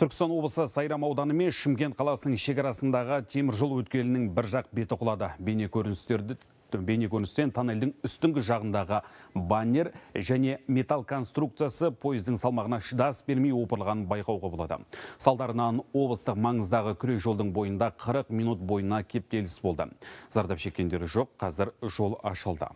Түркістан облысы Сайрам ауданы мен Шымкент қаласының шекарасындағы теміржол өткелінің бір жақ беті құлады. Бейне көріністерді бейне көріністен тоннельдің үстіңгі жағындағы баннер және металл конструкциясы пойыздың салмағына шыдас бермей опырылғанын байқауға болады. Салдарынан облыстық маңыздағы күре жолдың бойында 40 минут бойына кептеліс болды. Зардап шеккендері жоқ, қазір жол ашылды.